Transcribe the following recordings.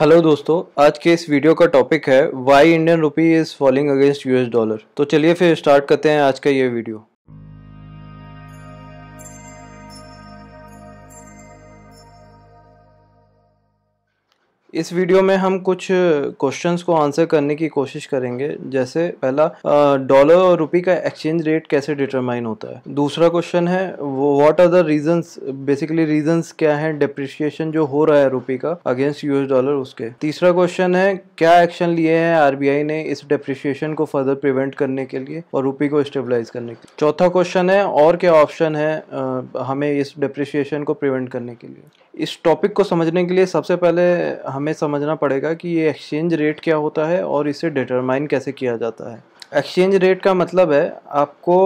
hello दोस्तों आज के इस वीडियो का टॉपिक है why Indian rupee is falling against US dollar तो चलिए फिर स्टार्ट करते हैं आज का ये वीडियो इस वीडियो में हम कुछ क्वेश्चंस को आंसर करने की कोशिश करेंगे जैसे पहला डॉलर और रुपी का एक्सचेंज रेट कैसे डिटरमाइन होता है दूसरा क्वेश्चन है what are the reasons basically reasons क्या है डिप्रिशिएशन जो हो रहा है रुपी का अगेंस्ट यूएस डॉलर उसके तीसरा क्वेश्चन है क्या एक्शन लिए हैं आर ने इस डिप्रिशिएशन को फर्दर प्रिवेंट करने के लिए और रुपी को स्टेबलाइज करने के लिए चौथा क्वेश्चन है और क्या ऑप्शन है हमें इस डिप्रिशिएशन को प्रिवेंट करने के लिए इस टॉपिक को समझने के लिए सबसे पहले हम हमें समझना पड़ेगा कि ये एक्सचेंज रेट क्या होता है और इसे डिटरमाइन कैसे किया जाता है एक्सचेंज रेट का मतलब है आपको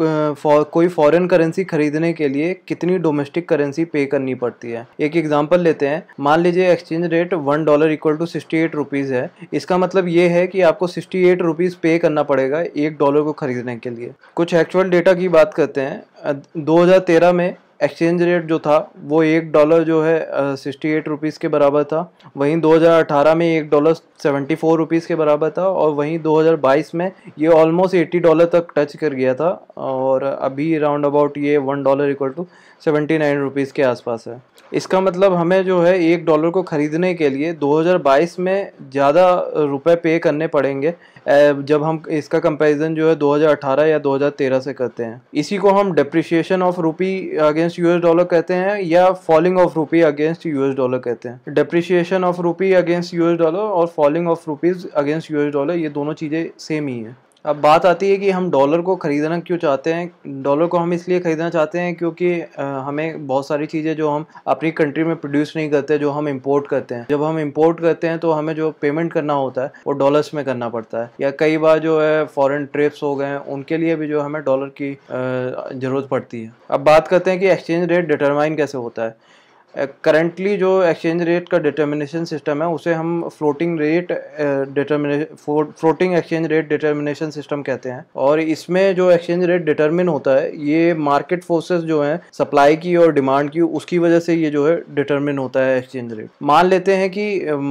कोई फॉरेन करेंसी खरीदने के लिए कितनी डोमेस्टिक करेंसी पे करनी पड़ती है एक एग्जांपल लेते हैं मान लीजिए exchange rate one dollar equal to sixty eight rupees है इसका मतलब ये है कि आपको सिक्सटी एट रुपीज़ पे करना पड़ेगा एक डॉलर को खरीदने के लिए कुछ एक्चुअल डेटा की बात करते हैं 2013 में एक्सचेंज रेट जो था वो एक डॉलर जो है सिक्सटी एट रुपीज़ के बराबर था वहीं 2018 में एक डॉलर सेवेंटी फोर रुपीज़ के बराबर था और वहीं 2022 में ये ऑलमोस्ट एट्टी डॉलर तक टच कर गया था और अभी राउंड अबाउट ये one dollar equal to seventy nine rupees के आसपास है इसका मतलब हमें जो है एक डॉलर को ख़रीदने के लिए 2022 में ज़्यादा रुपए पे करने पड़ेंगे जब हम इसका कंपैरिजन जो है 2018 या 2013 से करते हैं इसी को हम depreciation of rupee against US dollar कहते हैं या falling of rupee against US dollar कहते हैं depreciation of rupee against US dollar और falling of rupees against US dollar ये दोनों चीज़ें सेम ही हैं अब बात आती है कि हम डॉलर को ख़रीदना क्यों चाहते हैं डॉलर को हम इसलिए ख़रीदना चाहते हैं क्योंकि हमें बहुत सारी चीज़ें जो हम अपनी कंट्री में प्रोड्यूस नहीं करते जो हम इंपोर्ट करते हैं जब हम इंपोर्ट करते हैं तो हमें जो पेमेंट करना होता है वो डॉलर्स में करना पड़ता है या कई बार जो है फॉरन ट्रिप्स हो गए हैं उनके लिए भी जो हमें डॉलर की ज़रूरत पड़ती है अब बात करते हैं कि एक्सचेंज रेट डिटरमाइन कैसे होता है करंटली uh, जो एक्सचेंज रेट का डिटर्मिनेशन सिस्टम है उसे हम floating rate determine floating exchange rate determination system कहते हैं और इसमें जो एक्सचेंज रेट डिटर्मिन होता है ये मार्केट फोर्सेस जो हैं सप्लाई की और डिमांड की उसकी वजह से ये जो है डिटर्मिन होता है एक्सचेंज रेट मान लेते हैं कि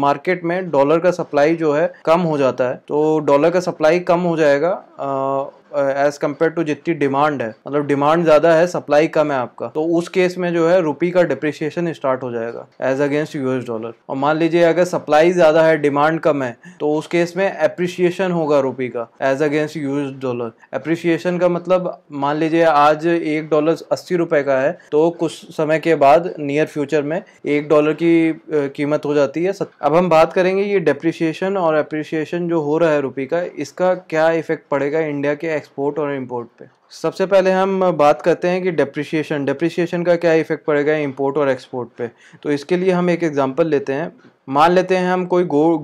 मार्केट uh, में डॉलर का सप्लाई जो है कम हो जाता है तो डॉलर का सप्लाई कम हो जाएगा uh, एज कम्पेयर टू जितनी डिमांड है मतलब डिमांड ज़्यादा है सप्लाई कम है आपका तो उस केस में जो है रुपी का डिप्रिशिएशन स्टार्ट हो जाएगा एज अगेंस्ट यूएस डॉलर और मान लीजिए अगर सप्लाई ज़्यादा है डिमांड कम है तो उस केस में अप्रिशिएशन होगा रुपी का as against US dollar appreciation का मतलब मान लीजिए आज एक डॉलर अस्सी रुपए का है तो कुछ समय के बाद नियर फ्यूचर में एक डॉलर की uh, कीमत हो जाती है अब हम बात करेंगे ये डिप्रिशिएशन और अप्रिशिएशन जो हो रहा है रुपी का इसका क्या इफेक्ट पड़ेगा इंडिया के एक्सपोर्ट और इम्पोर्ट पे सबसे पहले हम बात करते हैं कि डेप्रीशिएशन डेप्रिसिएशन का क्या इफेक्ट पड़ेगा इम्पोर्ट और एक्सपोर्ट पे तो इसके लिए हम एक एग्जांपल लेते हैं मान लेते हैं हम कोई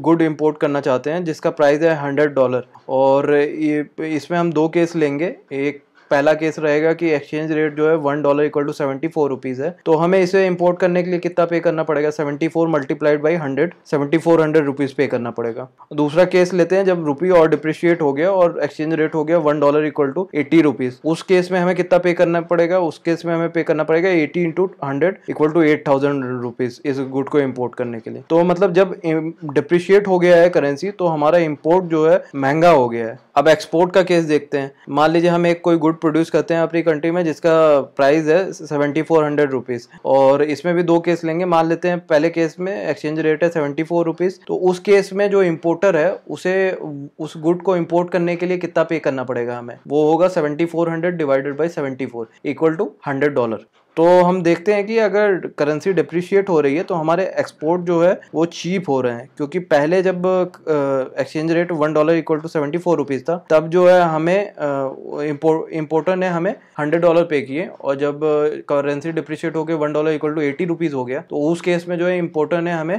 गुड इम्पोर्ट करना चाहते हैं जिसका प्राइस है हंड्रेड डॉलर और इसमें हम दो केस लेंगे एक पहला केस रहेगा कि एक्सचेंज रेट जो है one dollar equal to seventy four rupees है तो हमें इसे इम्पोर्ट करने के लिए कितना पे करना पड़ेगा seventy four multiplied by hundred seventy four hundred rupees pay करना पड़ेगा दूसरा केस लेते हैं जब रुपी और डिप्रिशिएट हो गया और एक्सचेंज रेट हो गया one dollar equal to eighty rupees उस केस में हमें कितना पे करना पड़ेगा उस केस में हमें पे करना पड़ेगा eighty into hundred equal to eight thousand rupees इस गुड को इम्पोर्ट करने के लिए तो मतलब जब डिप्रिशिएट हो गया है करेंसी तो हमारा इम्पोर्ट जो है महंगा हो गया है अब एक्सपोर्ट का केस देखते हैं मान लीजिए हम एक कोई गुड फ्रूट प्रोड्यूस करते हैं अपनी कंट्री में जिसका प्राइस है सेवेंटी फोर हंड्रेड रुपीज़ और इसमें भी दो केस लेंगे मान लेते हैं पहले केस में एक्सचेंज रेट है सेवेंटी फोर रुपीज़ तो उस केस में जो इम्पोर्टर है उसे उस गुड को इम्पोर्ट करने के लिए कितना पे करना पड़ेगा हमें वो होगा seventy four hundred divided by seventy four equal to hundred dollar तो हम देखते हैं कि अगर करेंसी डिप्रिशिएट हो रही है तो हमारे एक्सपोर्ट जो है वो चीप हो रहे हैं क्योंकि पहले जब exchange rate one dollar equal to seventy four rupees था तब जो है हमें इम्पोर्टर ने हमें हंड्रेड डॉलर पे किए और जब करेंसी डिप्रिशिएट होकर one dollar equal to eighty rupees हो गया तो उस केस में जो है इम्पोर्टर ने हमें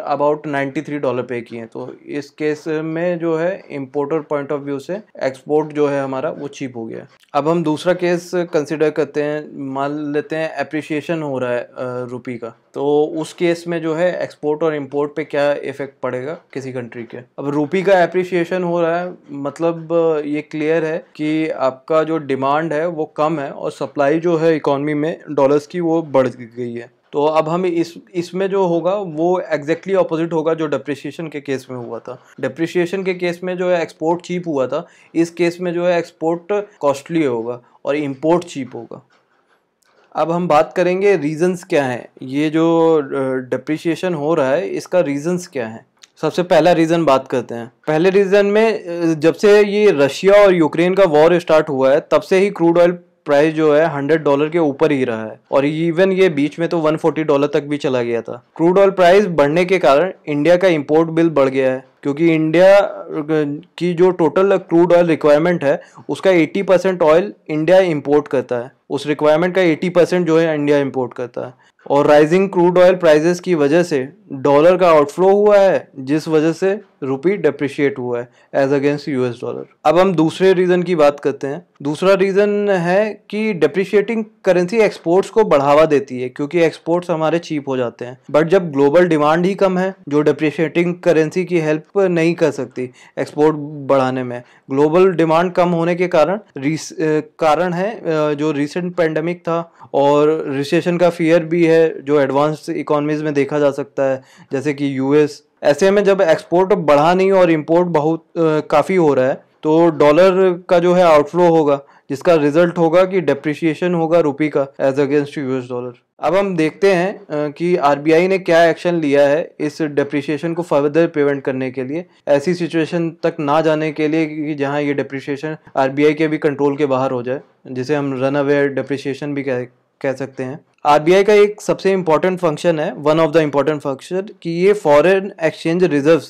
अबाउट नाइन्टी थ्री डॉलर पे किए तो इस केस में जो है इम्पोर्टर पॉइंट ऑफ व्यू से एक्सपोर्ट जो है हमारा वो चीप हो गया अब हम दूसरा केस कंसिडर करते हैं मान लेते लेते हैं अप्रिशिएशन हो रहा है रुपी का तो उस केस में जो है एक्सपोर्ट और इम्पोर्ट पे क्या इफेक्ट पड़ेगा किसी कंट्री के अब रुपी का अप्रिशिएशन हो रहा है मतलब ये क्लियर है कि आपका जो डिमांड है वो कम है और सप्लाई जो है इकोनॉमी में डॉलर्स की वो बढ़ गई है तो अब हम इस इसमें जो होगा वो एग्जैक्टली ऑपोजिट होगा जो डिप्रिशिएशन के केस में हुआ था डिप्रिशिएशन के केस में जो है एक्सपोर्ट चीप हुआ था इस केस में जो है एक्सपोर्ट कॉस्टली होगा और इम्पोर्ट चीप होगा अब हम बात करेंगे रीज़न्स क्या हैं ये जो डिप्रिशिएशन हो रहा है इसका रीज़न्स क्या है सबसे पहला रीज़न बात करते हैं पहले रीज़न में जब से ये रशिया और यूक्रेन का वॉर स्टार्ट हुआ है तब से ही क्रूड ऑयल प्राइस जो है हंड्रेड डॉलर के ऊपर ही रहा है और इवन ये बीच में तो वन फोर्टी डॉलर तक भी चला गया था क्रूड ऑयल प्राइस बढ़ने के कारण इंडिया का इम्पोर्ट बिल बढ़ गया है क्योंकि इंडिया की जो टोटल क्रूड ऑयल रिक्वायरमेंट है उसका 80 परसेंट ऑयल इंडिया इम्पोर्ट करता है उस रिक्वायरमेंट का 80 परसेंट जो है इंडिया इम्पोर्ट करता है और राइजिंग क्रूड ऑयल प्राइजेस की वजह से डॉलर का आउटफ्लो हुआ है जिस वजह से रुपी डेप्रिशिएट हुआ है एज अगेंस्ट यूएस डॉलर अब हम दूसरे रीज़न की बात करते हैं दूसरा रीज़न है कि डेप्रिशिएटिंग करेंसी एक्सपोर्ट्स को बढ़ावा देती है क्योंकि एक्सपोर्ट्स हमारे चीप हो जाते हैं बट जब ग्लोबल डिमांड ही कम है जो डेप्रिशिएटिंग करेंसी की हेल्प नहीं कर सकती एक्सपोर्ट बढ़ाने में ग्लोबल डिमांड कम होने के कारण कारण है जो रिसेंट पेंडेमिक था और रिसेशन का फियर भी है है जो एडवांस इकोनॉमीज में देखा जा सकता है जैसे कि यूएस ऐसे में जब एक्सपोर्ट बढ़ा नहीं और इम्पोर्ट बहुत काफ़ी हो रहा है तो डॉलर का जो है आउटफ्लो होगा जिसका रिजल्ट होगा कि डिप्रिसिएशन होगा रुपी का एज अगेंस्ट यूएस डॉलर अब हम देखते हैं कि आरबीआई ने क्या एक्शन लिया है इस डिप्रिसिएशन को फर्दर प्रिवेंट करने के लिए ऐसी सिचुएशन तक ना जाने के लिए कि जहां ये डिप्रिसिएशन आरबीआई के भी कंट्रोल के बाहर हो जाए जिसे हम रन अवेयर डिप्रिसिएशन भी कह कह सकते हैं आरबीआई का एक सबसे इम्पोर्टेंट फंक्शन है one of the important function कि ये फॉरेन एक्सचेंज रिजर्व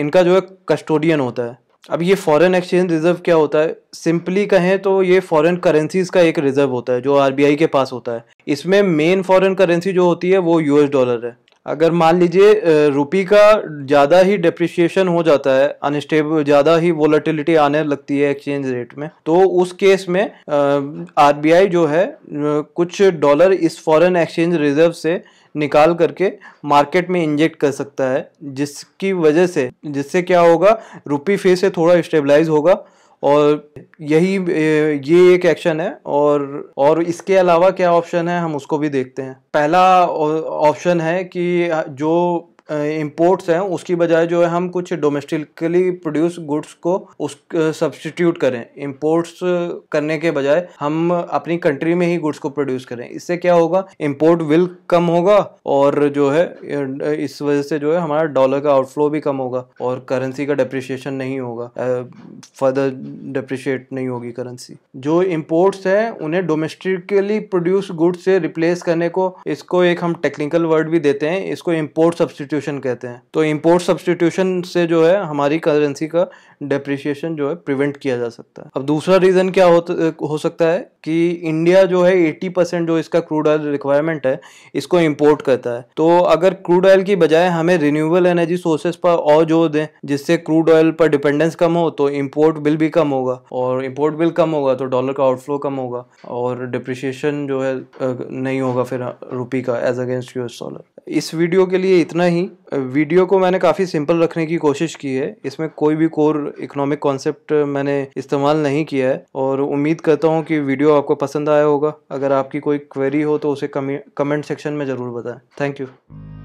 इनका जो है कस्टोडियन होता है अब ये फॉरेन एक्सचेंज रिजर्व क्या होता है सिंपली कहें तो ये फॉरेन करेंसीज का एक रिजर्व होता है जो आरबीआई के पास होता है इसमें मेन फॉरेन करेंसी जो होती है वो यूएस डॉलर है अगर मान लीजिए रुपी का ज़्यादा ही डिप्रिशिएशन हो जाता है अनस्टेबल ज़्यादा ही वोलेटिलिटी आने लगती है एक्सचेंज रेट में तो उस केस में आरबीआई जो है कुछ डॉलर इस फॉरेन एक्सचेंज रिजर्व से निकाल करके मार्केट में इंजेक्ट कर सकता है जिसकी वजह से जिससे क्या होगा रुपी फिर से थोड़ा स्टेबलाइज होगा और यही ये एक एक्शन है और और इसके अलावा क्या ऑप्शन है हम उसको भी देखते हैं पहला ऑप्शन है कि जो इम्पोर्ट्स हैं उसकी बजाय जो है हम कुछ डोमेस्टिकली प्रोड्यूस गुड्स को उस सब्सटीट्यूट करें इम्पोर्ट्स करने के बजाय हम अपनी कंट्री में ही गुड्स को प्रोड्यूस करें इससे क्या होगा इम्पोर्ट विल कम होगा और जो है इस वजह से जो है हमारा डॉलर का आउटफ्लो भी कम होगा और करेंसी का डिप्रिशिएशन नहीं होगा फर्दर डिप्रिशिएट नहीं होगी करेंसी जो इम्पोर्ट्स हैं उन्हें डोमेस्टिकली प्रोड्यूस गुड्स से रिप्लेस करने को इसको एक हम टेक्निकल वर्ड भी देते हैं इसको इम्पोर्ट सब्सटीट्यूट सब्सटीट्यूशन कहते हैं तो इम्पोर्ट सब्सटीट्यूशन से जो है हमारी करेंसी का डेप्रिसिएशन जो है प्रिवेंट किया जा सकता है अब दूसरा रीज़न क्या हो, हो सकता है कि इंडिया जो है 80 परसेंट जो इसका क्रूड ऑयल रिक्वायरमेंट है इसको इम्पोर्ट करता है तो अगर क्रूड ऑयल की बजाय हमें रिन्यूएबल एनर्जी सोर्सेज पर और जोर दें जिससे क्रूड ऑयल पर डिपेंडेंस कम हो तो इम्पोर्ट बिल भी कम होगा और इम्पोर्ट बिल कम होगा तो डॉलर का आउटफ्लो कम होगा और डिप्रिशिएशन जो है नहीं होगा फिर रुपी का एज अगेंस्ट यूएस डॉलर इस वीडियो के लिए इतना ही वीडियो को मैंने काफ़ी सिंपल रखने की कोशिश की है इसमें कोई भी कोर इकोनॉमिक कॉन्सेप्ट मैंने इस्तेमाल नहीं किया है और उम्मीद करता हूँ कि वीडियो आपको पसंद आया होगा अगर आपकी कोई क्वेरी हो तो उसे कमेंट सेक्शन में ज़रूर बताएं थैंक यू